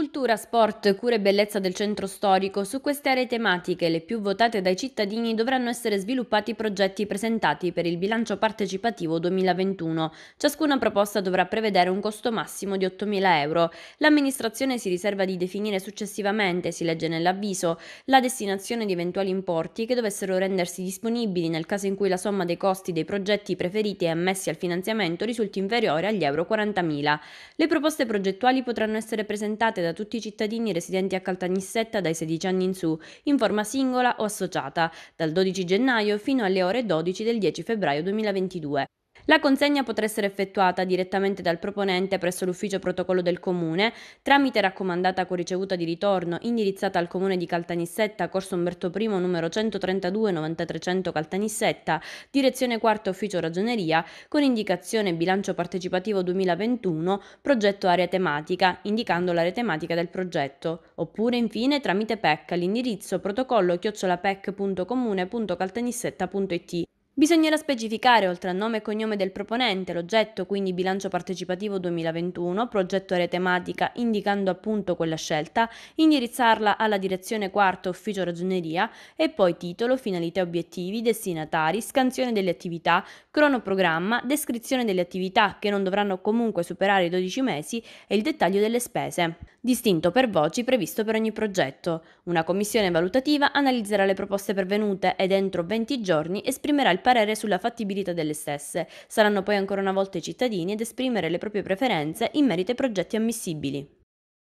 Cultura, sport, cura e bellezza del centro storico, su queste aree tematiche, le più votate dai cittadini, dovranno essere sviluppati i progetti presentati per il bilancio partecipativo 2021. Ciascuna proposta dovrà prevedere un costo massimo di 8.000 euro. L'amministrazione si riserva di definire successivamente, si legge nell'avviso, la destinazione di eventuali importi che dovessero rendersi disponibili nel caso in cui la somma dei costi dei progetti preferiti e ammessi al finanziamento risulti inferiore agli euro 40.000. Le proposte progettuali potranno essere presentate da da tutti i cittadini residenti a Caltanissetta dai 16 anni in su, in forma singola o associata, dal 12 gennaio fino alle ore 12 del 10 febbraio 2022. La consegna potrà essere effettuata direttamente dal proponente presso l'ufficio protocollo del comune tramite raccomandata con ricevuta di ritorno indirizzata al comune di Caltanissetta, corso Umberto I numero 132 9300 Caltanissetta, direzione 4 ufficio ragioneria con indicazione bilancio partecipativo 2021 progetto area tematica indicando l'area tematica del progetto oppure infine tramite PEC all'indirizzo protocollo chiocciolapec.comune.caltanissetta.it Bisognerà specificare, oltre al nome e cognome del proponente, l'oggetto, quindi bilancio partecipativo 2021, progetto area tematica, indicando appunto quella scelta, indirizzarla alla direzione quarta ufficio ragioneria e poi titolo, finalità e obiettivi, destinatari, scansione delle attività, cronoprogramma, descrizione delle attività che non dovranno comunque superare i 12 mesi e il dettaglio delle spese. Distinto per voci previsto per ogni progetto. Una commissione valutativa analizzerà le proposte pervenute ed entro 20 giorni esprimerà il parere sulla fattibilità delle stesse. Saranno poi ancora una volta i cittadini ad esprimere le proprie preferenze in merito ai progetti ammissibili.